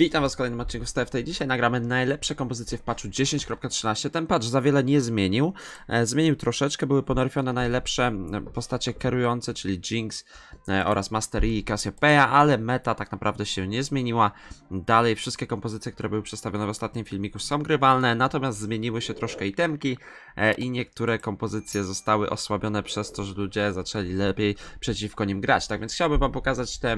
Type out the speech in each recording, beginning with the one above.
Witam Was w kolejnym odcinku z TFT. Dzisiaj nagramy najlepsze kompozycje w patchu 10.13. Ten patch za wiele nie zmienił. E, zmienił troszeczkę, były ponorfione najlepsze e, postacie kierujące, czyli Jinx e, oraz Master i Cassiopeia, ale meta tak naprawdę się nie zmieniła. Dalej wszystkie kompozycje, które były przedstawione w ostatnim filmiku są grywalne, natomiast zmieniły się troszkę itemki i niektóre kompozycje zostały osłabione przez to, że ludzie zaczęli lepiej przeciwko nim grać. Tak więc chciałbym Wam pokazać te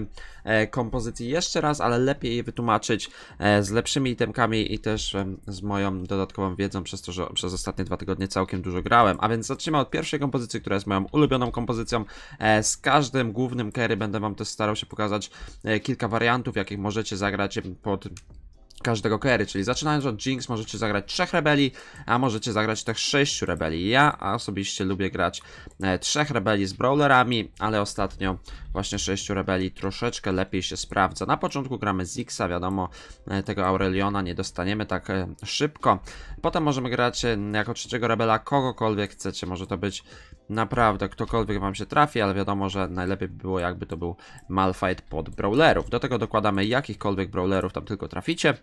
kompozycje jeszcze raz, ale lepiej je wytłumaczyć walczyć e, z lepszymi itemkami i też z moją dodatkową wiedzą, przez to, że przez ostatnie dwa tygodnie całkiem dużo grałem. A więc zacznijmy od pierwszej kompozycji, która jest moją ulubioną kompozycją. E, z każdym głównym carry będę wam też starał się pokazać e, kilka wariantów, jakich możecie zagrać pod każdego carry, czyli zaczynając od Jinx możecie zagrać trzech rebeli, a możecie zagrać też sześciu rebeli. Ja osobiście lubię grać e, trzech rebeli z brawlerami, ale ostatnio właśnie sześciu rebeli troszeczkę lepiej się sprawdza. Na początku gramy Zixa, wiadomo, e, tego Aureliona nie dostaniemy tak e, szybko. Potem możemy grać jako trzeciego rebela kogokolwiek chcecie, może to być naprawdę ktokolwiek wam się trafi, ale wiadomo, że najlepiej by było jakby to był Malfight pod brawlerów. Do tego dokładamy jakichkolwiek brawlerów tam tylko traficie.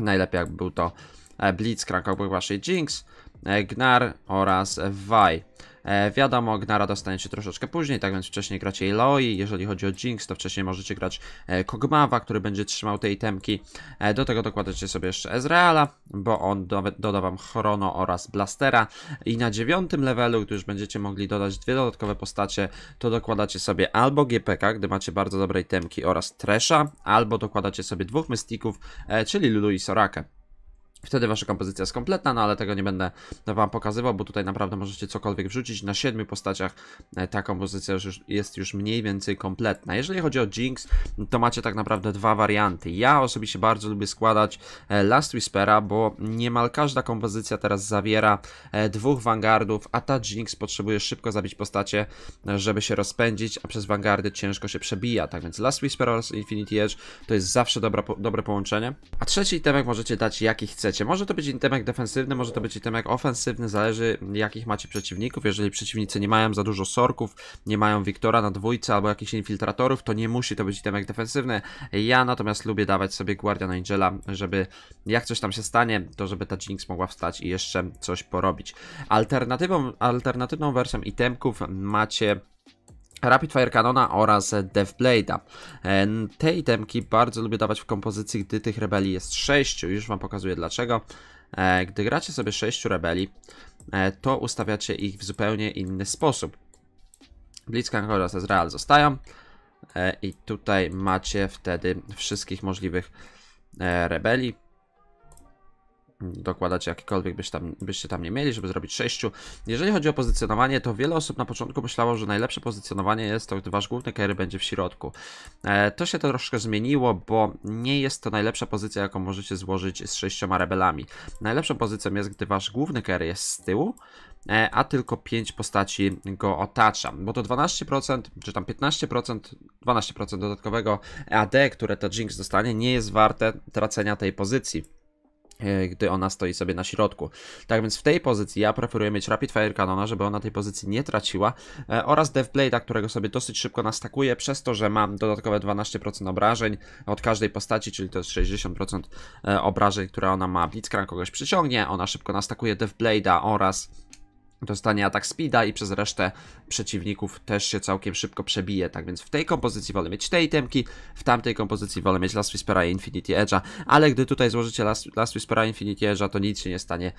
Najlepiej jak był to e, Blitz, Krakow, Waszej Jinx, e, Gnar oraz Vi. E, wiadomo, Gnara się troszeczkę później, tak więc wcześniej gracie Eloi, jeżeli chodzi o Jinx, to wcześniej możecie grać e, Kogmawa, który będzie trzymał tej temki. E, do tego dokładacie sobie jeszcze Ezreala, bo on doda wam Chrono oraz Blastera i na dziewiątym levelu, gdy już będziecie mogli dodać dwie dodatkowe postacie, to dokładacie sobie albo GPK, gdy macie bardzo dobrej temki oraz Tresha, albo dokładacie sobie dwóch mystików, czyli Lulu i Sorakę. Wtedy wasza kompozycja jest kompletna, no ale tego nie będę wam pokazywał, bo tutaj naprawdę możecie cokolwiek wrzucić. Na siedmiu postaciach e, ta kompozycja już jest już mniej więcej kompletna. Jeżeli chodzi o Jinx, to macie tak naprawdę dwa warianty. Ja osobiście bardzo lubię składać e, Last Whispera, bo niemal każda kompozycja teraz zawiera e, dwóch Vanguardów, a ta Jinx potrzebuje szybko zabić postacie, żeby się rozpędzić, a przez Vanguardy ciężko się przebija. Tak więc Last Whisper oraz Infinity Edge to jest zawsze dobra, dobre połączenie. A trzeci temek możecie dać jaki chcecie chcecie. Może to być itemek defensywny, może to być itemek ofensywny, zależy jakich macie przeciwników. Jeżeli przeciwnicy nie mają za dużo sorków, nie mają Wiktora na dwójce albo jakichś infiltratorów, to nie musi to być itemek defensywny. Ja natomiast lubię dawać sobie Guardian Angela, żeby jak coś tam się stanie, to żeby ta Jinx mogła wstać i jeszcze coś porobić. Alternatywą, alternatywną wersją itemków macie Rapid Fire Canona oraz Deathblade'a. E, Te itemki bardzo lubię dawać w kompozycji, gdy tych rebeli jest 6, już Wam pokazuję dlaczego. E, gdy gracie sobie 6 rebeli, e, to ustawiacie ich w zupełnie inny sposób. Blitzkrank oraz Ezreal zostają i tutaj macie wtedy wszystkich możliwych rebeli dokładać jakikolwiek byś tam, byście tam nie mieli, żeby zrobić sześciu. Jeżeli chodzi o pozycjonowanie, to wiele osób na początku myślało, że najlepsze pozycjonowanie jest to, gdy wasz główny carry będzie w środku. E, to się troszkę zmieniło, bo nie jest to najlepsza pozycja, jaką możecie złożyć z sześcioma rebelami. Najlepszą pozycją jest, gdy wasz główny carry jest z tyłu, e, a tylko 5 postaci go otacza, bo to 12%, czy tam 15%, 12% dodatkowego AD, które to Jinx dostanie, nie jest warte tracenia tej pozycji. E, gdy ona stoi sobie na środku. Tak więc w tej pozycji ja preferuję mieć Rapid Fire Kanona, żeby ona tej pozycji nie traciła e, oraz Death Blade'a, którego sobie dosyć szybko nastakuję przez to, że mam dodatkowe 12% obrażeń od każdej postaci, czyli to jest 60% e, obrażeń, które ona ma. Blitzcrank kogoś przyciągnie, ona szybko nastakuje Death Blade'a oraz dostanie atak speeda i przez resztę przeciwników też się całkiem szybko przebije, tak więc w tej kompozycji wolę mieć te itemki, w tamtej kompozycji wolę mieć Last Whispera i Infinity Edge'a, ale gdy tutaj złożycie Last, Last Whispera i Infinity Edge'a, to nic się nie stanie,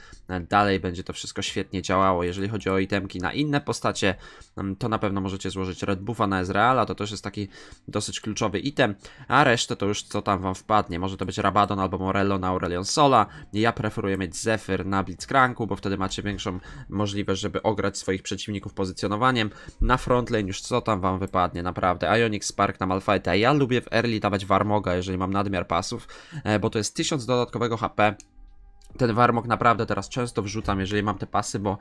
dalej będzie to wszystko świetnie działało, jeżeli chodzi o itemki na inne postacie, mm, to na pewno możecie złożyć Red Buffa na Ezreala, to też jest taki dosyć kluczowy item, a resztę to już co tam wam wpadnie, może to być Rabadon albo Morello na Aurelion Sola, ja preferuję mieć Zephyr na Blitzcranku, bo wtedy macie większą możliwość żeby ograć swoich przeciwników pozycjonowaniem. Na frontlane już co tam wam wypadnie, naprawdę. Ionic Spark na Malfighta. Ja lubię w early dawać Warmoga, jeżeli mam nadmiar pasów, e, bo to jest 1000 dodatkowego HP ten warmok naprawdę teraz często wrzucam, jeżeli mam te pasy, bo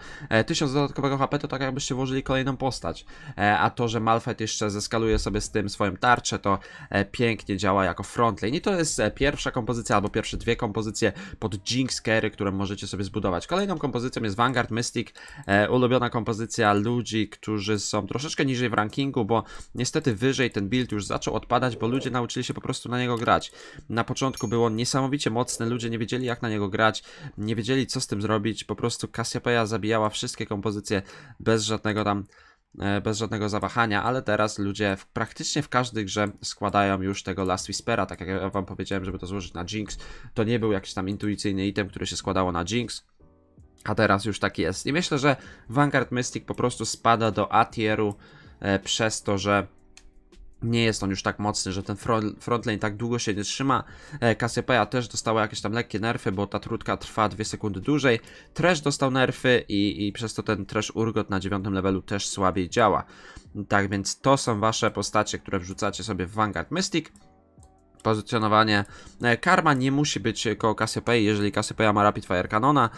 1000 e, dodatkowego HP to tak jakbyście włożyli kolejną postać. E, a to, że Malfet jeszcze zeskaluje sobie z tym swoją tarczę, to e, pięknie działa jako frontline. I to jest pierwsza kompozycja, albo pierwsze dwie kompozycje pod Jinx Carry, które możecie sobie zbudować. Kolejną kompozycją jest Vanguard Mystic, ulubiona kompozycja ludzi, którzy są troszeczkę niżej w rankingu, bo niestety wyżej ten build już zaczął odpadać, bo ludzie nauczyli się po prostu na niego grać. Na początku był on niesamowicie mocny, ludzie nie wiedzieli jak na niego grać, nie wiedzieli co z tym zrobić, po prostu Cassiopeia zabijała wszystkie kompozycje bez żadnego tam e, bez żadnego zawahania, ale teraz ludzie w, praktycznie w każdej grze składają już tego Last Whispera, tak jak ja wam powiedziałem, żeby to złożyć na Jinx, to nie był jakiś tam intuicyjny item, który się składało na Jinx, a teraz już tak jest. I myślę, że Vanguard Mystic po prostu spada do A-tieru e, przez to, że nie jest on już tak mocny, że ten frontlane tak długo się nie trzyma. E, Cassiopeia też dostała jakieś tam lekkie nerfy, bo ta trutka trwa 2 sekundy dłużej. Trash dostał nerfy i, i przez to ten Trash Urgot na 9 levelu też słabiej działa. Tak więc to są wasze postacie, które wrzucacie sobie w Vanguard Mystic pozycjonowanie. E, karma nie musi być koło Cassiopeia, jeżeli Cassiopeia ma Rapid Fire Cannona.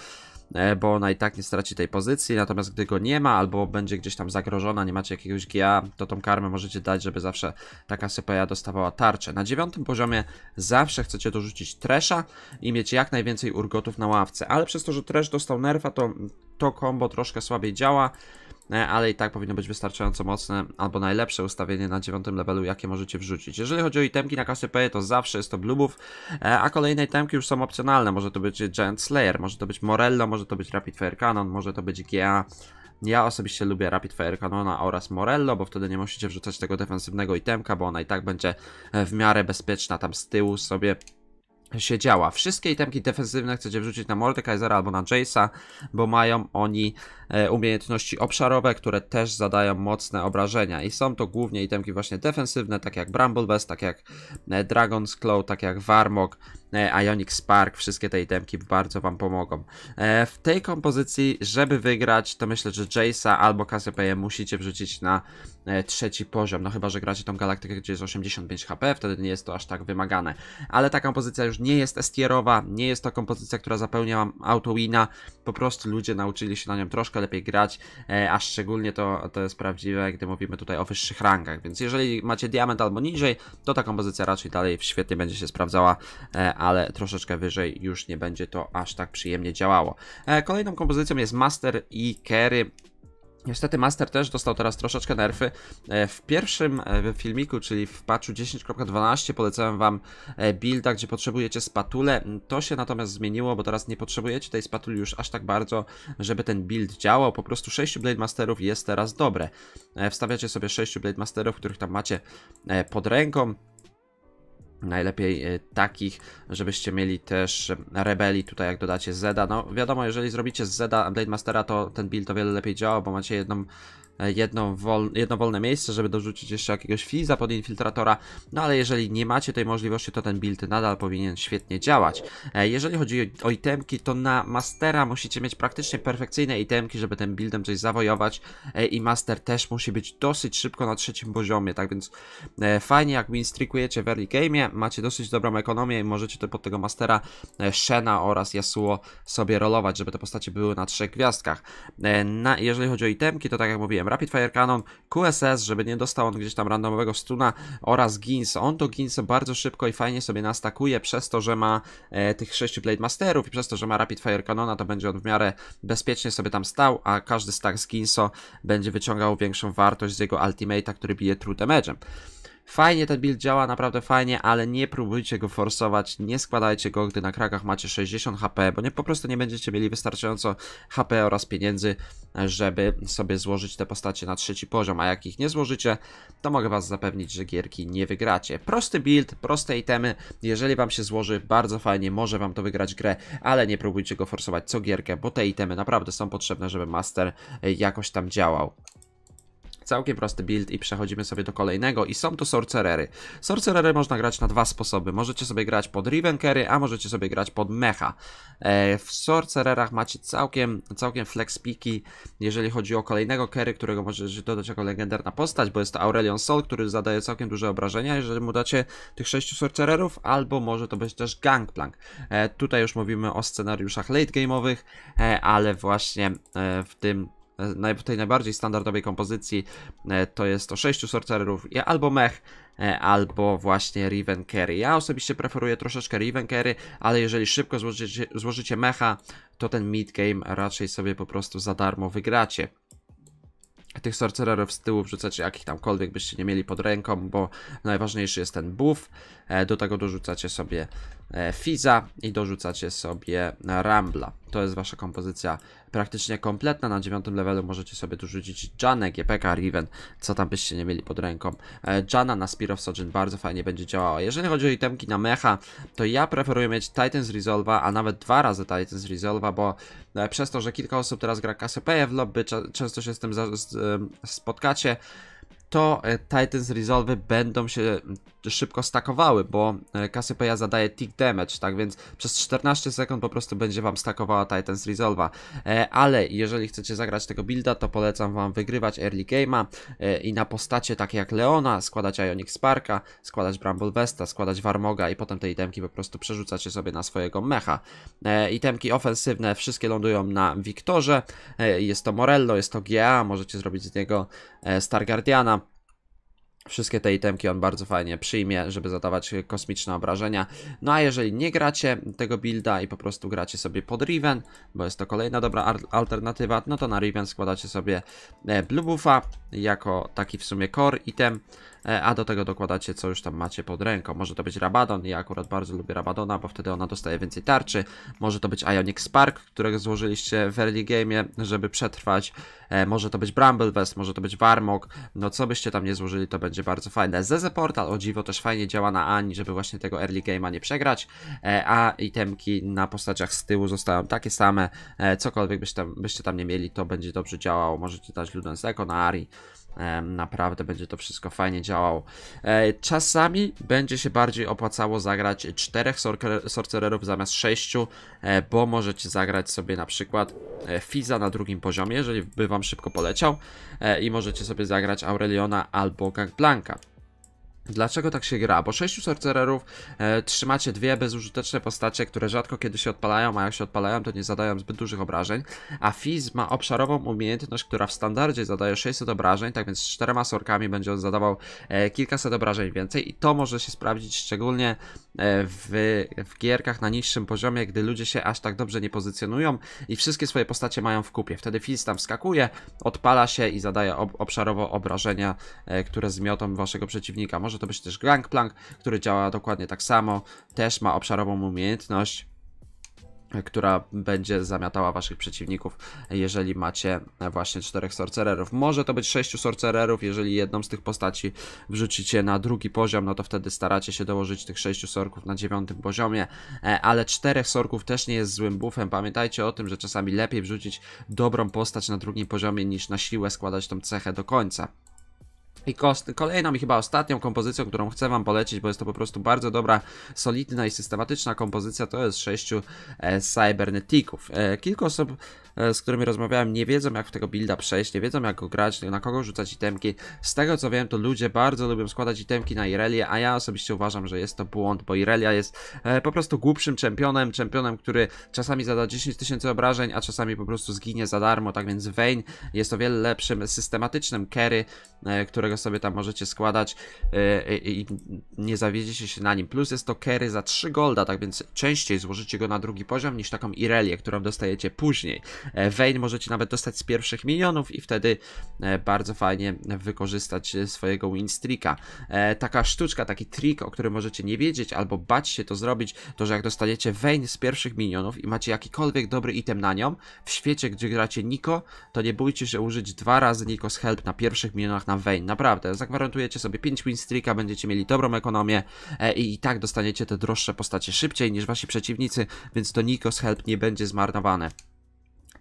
E, bo ona i tak nie straci tej pozycji, natomiast gdy go nie ma albo będzie gdzieś tam zagrożona, nie macie jakiegoś GA, to tą karmę możecie dać, żeby zawsze taka Sepoja dostawała tarczę. Na dziewiątym poziomie zawsze chcecie dorzucić Tresha i mieć jak najwięcej urgotów na ławce, ale przez to, że tresz dostał nerfa, to to combo troszkę słabiej działa, E, ale i tak powinno być wystarczająco mocne, albo najlepsze ustawienie na dziewiątym levelu, jakie możecie wrzucić. Jeżeli chodzi o itemki na kasę P, to zawsze jest to blubów, e, a kolejne itemki już są opcjonalne, może to być Giant Slayer, może to być Morello, może to być Rapid Fire Cannon, może to być GA, ja osobiście lubię Rapid Fire Cannona oraz Morello, bo wtedy nie musicie wrzucać tego defensywnego itemka, bo ona i tak będzie e, w miarę bezpieczna tam z tyłu sobie się działa. Wszystkie itemki defensywne chcecie wrzucić na Mordekaisera albo na Jace'a, bo mają oni e, umiejętności obszarowe, które też zadają mocne obrażenia i są to głównie itemki właśnie defensywne, tak jak Bramble Best, tak jak e, Dragon's Claw, tak jak Warmog, E, Ionic Spark, wszystkie te itemki bardzo wam pomogą. E, w tej kompozycji, żeby wygrać, to myślę, że Jace'a albo Cassiopeia musicie wrzucić na e, trzeci poziom, no chyba, że gracie tą galaktykę, gdzie jest 85 HP, wtedy nie jest to aż tak wymagane. Ale ta kompozycja już nie jest estierowa, nie jest to kompozycja, która zapełnia wam autowina, po prostu ludzie nauczyli się na nią troszkę lepiej grać, a szczególnie to, to jest prawdziwe, gdy mówimy tutaj o wyższych rangach, więc jeżeli macie diament albo niżej, to ta kompozycja raczej dalej świetnie będzie się sprawdzała, ale troszeczkę wyżej już nie będzie to aż tak przyjemnie działało. E, kolejną kompozycją jest Master i Kerry. Niestety Master też dostał teraz troszeczkę nerfy. E, w pierwszym e, filmiku, czyli w patchu 10.12 polecałem Wam builda, gdzie potrzebujecie spatulę. To się natomiast zmieniło, bo teraz nie potrzebujecie tej spatuli już aż tak bardzo, żeby ten build działał. Po prostu 6 Blade Masterów jest teraz dobre. Wstawiacie sobie 6 Blade Masterów, których tam macie pod ręką Najlepiej y, takich, żebyście mieli też rebeli tutaj, jak dodacie Zeda. No wiadomo, jeżeli zrobicie z Zeda Blade Mastera, to ten build o wiele lepiej działa, bo macie jedną E, jedno, wol, jedno wolne miejsce, żeby dorzucić jeszcze jakiegoś Fiza pod infiltratora, no ale jeżeli nie macie tej możliwości, to ten build nadal powinien świetnie działać. E, jeżeli chodzi o itemki, to na Mastera musicie mieć praktycznie perfekcyjne itemki, żeby tym buildem coś zawojować e, i Master też musi być dosyć szybko na trzecim poziomie, tak więc fajnie jak winstrikujecie w early game'ie, macie dosyć dobrą ekonomię i możecie to pod tego Mastera Shena oraz Yasuo sobie rolować, żeby te postacie były na trzech gwiazdkach. Na, jeżeli chodzi o itemki, to tak jak mówiłem, wiem, Rapid Fire Cannon, QSS, żeby nie dostał on gdzieś tam randomowego stuna oraz Gins. On to Gins bardzo szybko i fajnie sobie nastakuje przez to, że ma e, tych 6 Blade Masterów i przez to, że ma Rapid Fire Cannona, to będzie on w miarę bezpiecznie sobie tam stał, a każdy stack z Ginso będzie wyciągał większą wartość z jego ultimate'a, który bije True Damage'em. Fajnie ten build działa, naprawdę fajnie, ale nie próbujcie go forsować, nie składajcie go, gdy na krakach macie 60 HP, bo nie, po prostu nie będziecie mieli wystarczająco HP oraz pieniędzy, żeby sobie złożyć te postacie na trzeci poziom, a jak ich nie złożycie, to mogę was zapewnić, że gierki nie wygracie. Prosty build, proste itemy, jeżeli wam się złoży, bardzo fajnie, może wam to wygrać grę, ale nie próbujcie go forsować co gierkę, bo te itemy naprawdę są potrzebne, żeby master jakoś tam działał. Całkiem prosty build i przechodzimy sobie do kolejnego i są tu sorcerery. Sorcerery można grać na dwa sposoby. Możecie sobie grać pod Riven Carry, a możecie sobie grać pod Mecha. E, w sorcererach macie całkiem, całkiem flex piki, jeżeli chodzi o kolejnego carry, którego możecie dodać jako legendarna postać, bo jest to Aurelion Sol, który zadaje całkiem duże obrażenia, jeżeli mu dacie tych sześciu sorcererów, albo może to być też Gangplank. E, tutaj już mówimy o scenariuszach late game'owych, e, ale właśnie w tym naj, tej najbardziej standardowej kompozycji e, to jest to 6 sorcererów albo mech, e, albo właśnie Riven Carry. Ja osobiście preferuję troszeczkę Riven Carry, ale jeżeli szybko złożycie, złożycie mecha, to ten mid game raczej sobie po prostu za darmo wygracie tych sorcererów z tyłu wrzucacie jakich tamkolwiek byście nie mieli pod ręką, bo najważniejszy jest ten buff. E, do tego dorzucacie sobie E, Fiza i dorzucacie sobie Rambla. To jest wasza kompozycja praktycznie kompletna. Na dziewiątym levelu możecie sobie tu rzucić Janę, GPK, Riven, co tam byście nie mieli pod ręką. E, Jana na Spear of Sojourn bardzo fajnie będzie działała. Jeżeli chodzi o itemki na mecha, to ja preferuję mieć Titans Resolve, a nawet dwa razy Titans Resolve, bo e, przez to, że kilka osób teraz gra Cassiopeia w lobby, często się z tym spotkacie, to e, Titans Resolve będą się mm, szybko stakowały, bo e, Cassiopeia zadaje tick damage, tak więc przez 14 sekund po prostu będzie wam stakowała Titans Resolve'a. E, ale jeżeli chcecie zagrać tego builda, to polecam wam wygrywać early game'a i na postacie takie jak Leona składać Ionic Sparka, składać Bramble Vesta, składać Warmoga i potem te itemki po prostu przerzucacie sobie na swojego mecha. Itemki ofensywne wszystkie lądują na Wiktorze, jest to Morello, jest to GA, możecie zrobić z niego Star Guardiana, Wszystkie te itemki on bardzo fajnie przyjmie, żeby zadawać kosmiczne obrażenia. No a jeżeli nie gracie tego builda i po prostu gracie sobie pod Riven, bo jest to kolejna dobra alternatywa, no to na Riven składacie sobie e, Blue Buffa jako taki w sumie core item. E, a do tego dokładacie co już tam macie pod ręką. Może to być Rabadon, ja akurat bardzo lubię Rabadona, bo wtedy ona dostaje więcej tarczy. Może to być Ionic Spark, którego złożyliście w early game, żeby przetrwać. E, może to być Vest, może to być Warmog. No co byście tam nie złożyli, to będzie bardzo fajne. Zezeportal Portal, o dziwo, też fajnie działa na Ani, żeby właśnie tego early game'a nie przegrać. E, a itemki na postaciach z tyłu zostają takie same. Cokolwiek byście tam, byście tam nie mieli, to będzie dobrze działało. Możecie dać Ludens Echo na Ari. Naprawdę będzie to wszystko fajnie działało. E, czasami będzie się bardziej opłacało zagrać czterech sorcererów zamiast sześciu, e, bo możecie zagrać sobie na przykład e, Fiza na drugim poziomie, jeżeli by wam szybko poleciał i możecie sobie zagrać Aureliona albo Gangblanka. Dlaczego tak się gra? Bo sześciu sorcererów e, trzymacie dwie bezużyteczne postacie, które rzadko kiedy się odpalają, a jak się odpalają, to nie zadają zbyt dużych obrażeń. A Fizz ma obszarową umiejętność, która w standardzie zadaje 600 obrażeń, tak więc z czterema sorkami będzie on zadawał e, kilkaset obrażeń więcej i to może się sprawdzić szczególnie e, w, w gierkach na niższym poziomie, gdy ludzie się aż tak dobrze nie pozycjonują i wszystkie swoje postacie mają w kupie. Wtedy Fizz tam wskakuje, odpala się i zadaje ob obszarowo obrażenia, e, które zmiotą waszego przeciwnika. Może może to być też Gangplank, który działa dokładnie tak samo, też ma obszarową umiejętność która będzie zamiatała waszych przeciwników, jeżeli macie właśnie czterech sorcererów. Może to być sześciu sorcererów, jeżeli jedną z tych postaci wrzucicie na drugi poziom, no to wtedy staracie się dołożyć tych sześciu sorków na dziewiątym poziomie, e, ale czterech sorków też nie jest złym buffem. Pamiętajcie o tym, że czasami lepiej wrzucić dobrą postać na drugim poziomie niż na siłę składać tą cechę do końca. I kolejną i chyba ostatnią kompozycją, którą chcę wam polecić, bo jest to po prostu bardzo dobra, solidna i systematyczna kompozycja, to jest sześciu e, cybernetików. E, kilka osób, e, z którymi rozmawiałem, nie wiedzą jak w tego builda przejść, nie wiedzą jak go grać, na kogo rzucać itemki. Z tego co wiem, to ludzie bardzo lubią składać itemki na Irelia, a ja osobiście uważam, że jest to błąd, bo Irelia jest e, po prostu głupszym czempionem, czempionem, który czasami zada 10 tysięcy obrażeń, a czasami po prostu zginie za darmo, tak więc Vayne jest o wiele lepszym, systematycznym carry, e, którego którego sobie tam możecie składać e, e, i nie zawiedziecie się na nim. Plus jest to carry za 3 golda, tak więc częściej złożycie go na drugi poziom niż taką Irelię, którą dostajecie później. Vein możecie nawet dostać z pierwszych minionów i wtedy e, bardzo fajnie wykorzystać swojego win streaka. Taka sztuczka, taki trik, o którym możecie nie wiedzieć albo bać się to zrobić, to że jak dostaniecie Vein z pierwszych minionów i macie jakikolwiek dobry item na nią, w świecie, gdzie gracie Niko, to nie bójcie się użyć dwa razy Niko z Help na pierwszych minionach na Vein. Naprawdę naprawdę, zagwarantujecie sobie 5 win streaka, będziecie mieli dobrą ekonomię e, i, i tak dostaniecie te droższe postacie szybciej niż wasi przeciwnicy, więc to Nikos Help nie będzie zmarnowane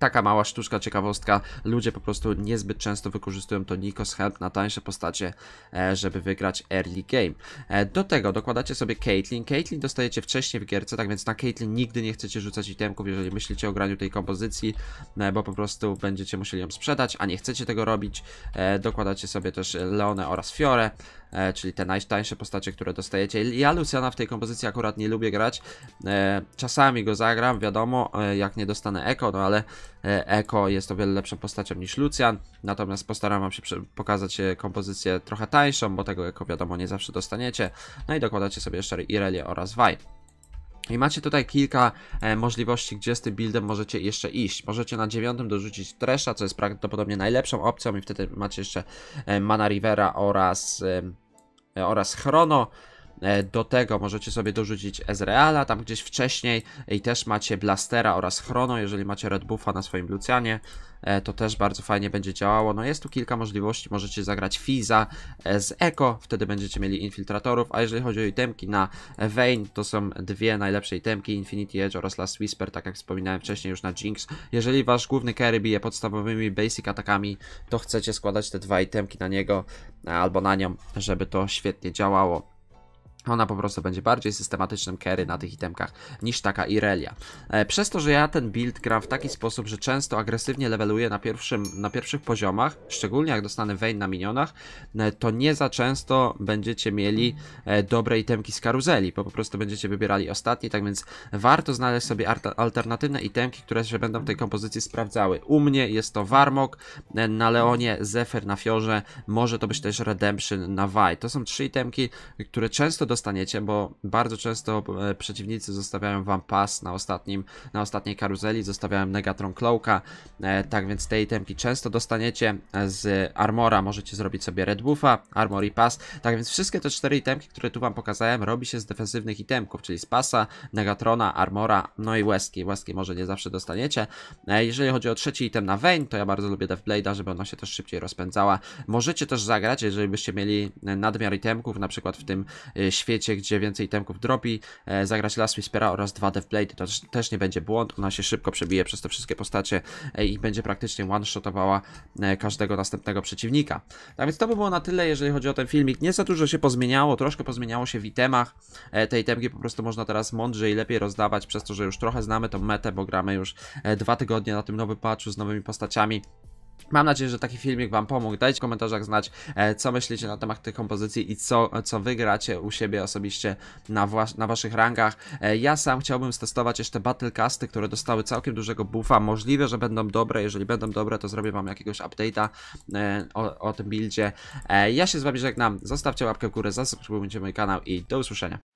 taka mała sztuczka, ciekawostka. Ludzie po prostu niezbyt często wykorzystują to Nikos Help na tańsze postacie, e, żeby wygrać early game. E, do tego dokładacie sobie Caitlyn. Caitlyn dostajecie wcześniej w gierce, tak więc na Caitlyn nigdy nie chcecie rzucać itemków, jeżeli myślicie o graniu tej kompozycji, e, bo po prostu będziecie musieli ją sprzedać, a nie chcecie tego robić. Dokładacie sobie też Leonę oraz Fiore. E, czyli te najtańsze postacie, które dostajecie. Ja Luciana w tej kompozycji akurat nie lubię grać. E, czasami go zagram, wiadomo, e, jak nie dostanę Eko, no ale Eko jest o wiele lepszą postacią niż Lucian, natomiast postaram wam się pokazać kompozycję trochę tańszą, bo tego Eko wiadomo nie zawsze dostaniecie. No i dokładacie sobie jeszcze Irelię oraz Vai. I macie tutaj kilka e, możliwości, gdzie z tym buildem możecie jeszcze iść. Możecie na dziewiątym dorzucić Tresha, co jest prawdopodobnie najlepszą opcją i wtedy macie jeszcze e, Mana Rivera oraz... E, E, oraz Chrono E, do tego możecie sobie dorzucić Ezreala, tam gdzieś wcześniej i też macie Blastera oraz Chrono, jeżeli macie Red Buffa na swoim Lucianie, e, to też bardzo fajnie będzie działało. No jest tu kilka możliwości, możecie zagrać Fiza e, z Eko, wtedy będziecie mieli infiltratorów, a jeżeli chodzi o itemki na Vayne, to są dwie najlepsze itemki, Infinity Edge oraz Last Whisper, tak jak wspominałem wcześniej już na Jinx. Jeżeli wasz główny carry bije podstawowymi basic atakami, to chcecie składać te dwa itemki na niego albo na nią, żeby to świetnie działało. Ona po prostu będzie bardziej systematycznym carry na tych itemkach niż taka Irelia. E, przez to, że ja ten build gram w taki sposób, że często agresywnie leveluję na, pierwszym, na pierwszych poziomach, szczególnie jak dostanę Vayne na minionach, e, to nie za często będziecie mieli e, dobre itemki z karuzeli, bo po prostu będziecie wybierali ostatni, tak więc warto znaleźć sobie alternatywne itemki, które się będą w tej kompozycji sprawdzały. U mnie jest to Warmok, na Leonie Zephyr na Fiorze, może to być też Redemption na Vi. To są trzy itemki, które często dostaniecie, bo bardzo często e, przeciwnicy zostawiają wam pas na, ostatnim, na ostatniej karuzeli, zostawiają Negatron Cloaka, e, tak więc te itemki często dostaniecie. E, z Armora możecie zrobić sobie Red Buffa, Armor i Pas, tak więc wszystkie te cztery itemki, które tu wam pokazałem, robi się z defensywnych itemków, czyli z Pasa, Negatrona, Armora, no i łezki, Łeski może nie zawsze dostaniecie. Jeżeli chodzi o trzeci item na Vayne, to ja bardzo lubię Deathblade'a, żeby ona się też szybciej rozpędzała. Możecie też zagrać, jeżeli byście mieli nadmiar itemków, na przykład w tym świecie, gdzie więcej itemków drobi, e, zagrać Last Whispera oraz dwa Deathblade. To też nie będzie błąd, ona się szybko przebije przez te wszystkie postacie e, i będzie praktycznie one-shotowała e, każdego następnego przeciwnika. Tak więc to by było na tyle, jeżeli chodzi o ten filmik. Nie za dużo się pozmieniało, troszkę pozmieniało się w itemach. Te itemki po prostu można teraz mądrzej i lepiej rozdawać, przez to, że już trochę znamy tą metę, bo gramy już dwa tygodnie na tym nowym patchu z nowymi postaciami. Mam nadzieję, że taki filmik Wam pomógł. Dajcie w komentarzach znać, e, co myślicie na temat tych kompozycji i co, co wygracie u siebie osobiście na, na Waszych rangach. E, ja sam chciałbym stestować jeszcze Battlecasty, które dostały całkiem dużego buffa. Możliwe, że będą dobre. Jeżeli będą dobre, to zrobię Wam jakiegoś update'a e, o, o tym buildzie. Ja się z Wami żegnam. Zostawcie łapkę w górę, zasubskrybujcie mój kanał i do usłyszenia.